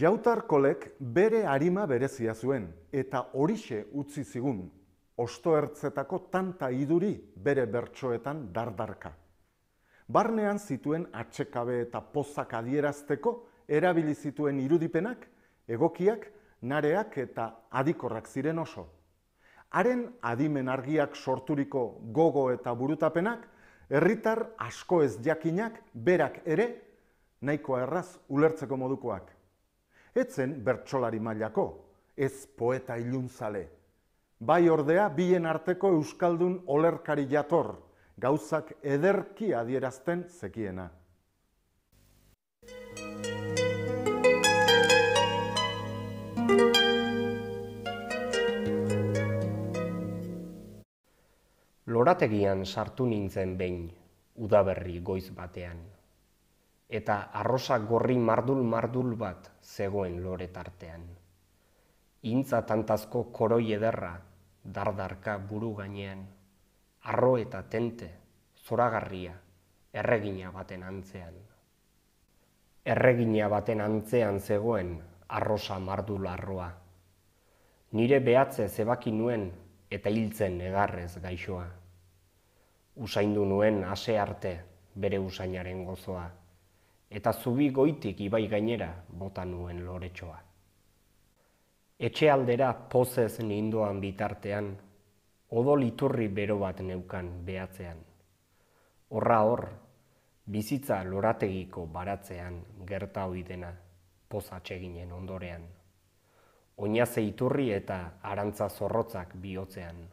Jautarkolek bere arima berezia zuen, eta horixe utzi zigun, ostoertzetako tanta iduri bere bertsoetan dardarka. Barnean zituen atxekabe eta pozak adierazteko, erabili zituen irudipenak, egokiak, nareak eta adikorrak ziren oso. Haren adimen argiak sorturiko gogo eta burutapenak, herritar asko ez jakinak berak ere nahikoa erraz ulertzeko modukoak. Etzen bertsolari mailako, ez poeta iluntzale. Bai ordea bien arteko euskaldun olerkari jator, gauzak ederki adierazten zekiena. Lorategian sartu nintzen behin, udaberri goiz batean eta arrosa gorri mardul mardul bat zegoen lore tartean. Intza tantazko koroi ederra dardarka buru gainean, arro eta tente, zoragarria, erregina baten antzean. Erregina baten antzean zegoen arrosa mardul arroa. Nire behatze zebaki nuen eta hiltzen egarrez gaixoa. Usaindu nuen ase arte bere usainaren gozoa eta zubi goitik ibai gainera bota nuen loretsoa. Etxe aldera pozez nindoan bitartean, odol iturri bero bat neukan behatzean. Horra hor, bizitza lorategiko baratzean gerta idena pozatxe ginen ondorean. Oinaze iturri eta arantza zorrotzak bihotzean.